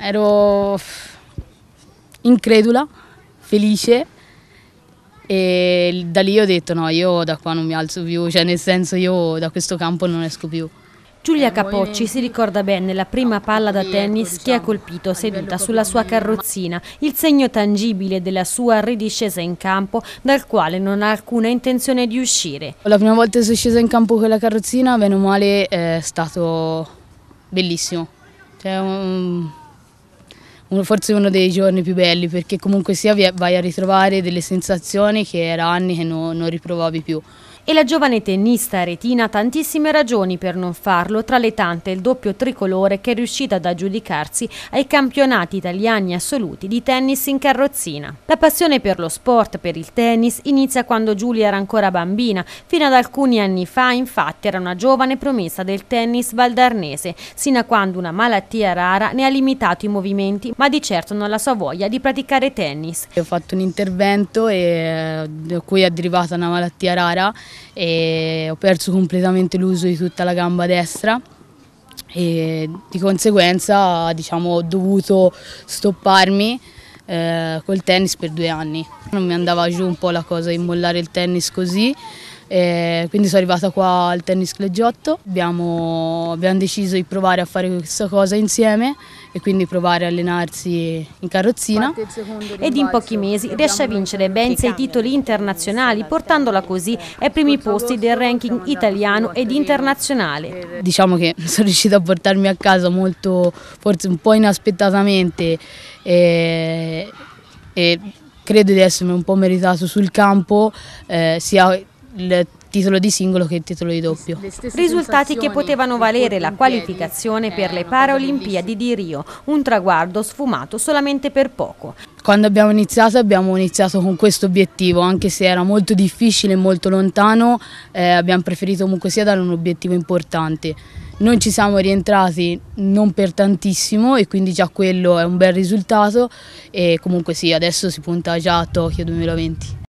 Ero incredula, felice e da lì ho detto no, io da qua non mi alzo più, cioè nel senso io da questo campo non esco più. Giulia eh, Capocci si ricorda bene la prima palla da ecco, tennis diciamo, che ha colpito seduta sulla sua carrozzina, il segno tangibile della sua ridiscesa in campo dal quale non ha alcuna intenzione di uscire. La prima volta che sono scesa in campo con la carrozzina, bene o male, è stato bellissimo. Cioè, um, uno, forse uno dei giorni più belli perché comunque sia vai a ritrovare delle sensazioni che era anni che no, non riprovavi più e la giovane tennista retina ha tantissime ragioni per non farlo, tra le tante il doppio tricolore che è riuscita ad aggiudicarsi ai campionati italiani assoluti di tennis in carrozzina. La passione per lo sport, per il tennis, inizia quando Giulia era ancora bambina. Fino ad alcuni anni fa, infatti, era una giovane promessa del tennis valdarnese, sino a quando una malattia rara ne ha limitato i movimenti, ma di certo non la sua voglia di praticare tennis. Ho fatto un intervento e, eh, da cui è derivata una malattia rara e ho perso completamente l'uso di tutta la gamba destra e di conseguenza diciamo, ho dovuto stopparmi eh, col tennis per due anni. Non mi andava giù un po' la cosa di mollare il tennis così, e quindi sono arrivata qua al tennis Cleggiotto, abbiamo, abbiamo deciso di provare a fare questa cosa insieme e quindi provare a allenarsi in carrozzina. Ed in pochi mesi riesce a vincere ben sei titoli internazionali, portandola così ai primi posti del ranking italiano ed eh, internazionale. Eh, diciamo che sono riuscita a portarmi a casa molto, forse un po' inaspettatamente e, e credo di essermi un po' meritato sul campo, eh, sia il titolo di singolo che il titolo di doppio. Risultati che potevano valere la qualificazione per le Paralimpiadi di Rio, un traguardo sfumato solamente per poco. Quando abbiamo iniziato abbiamo iniziato con questo obiettivo, anche se era molto difficile e molto lontano, eh, abbiamo preferito comunque sia dare un obiettivo importante. Non ci siamo rientrati non per tantissimo e quindi già quello è un bel risultato e comunque sì, adesso si punta già a Tokyo 2020.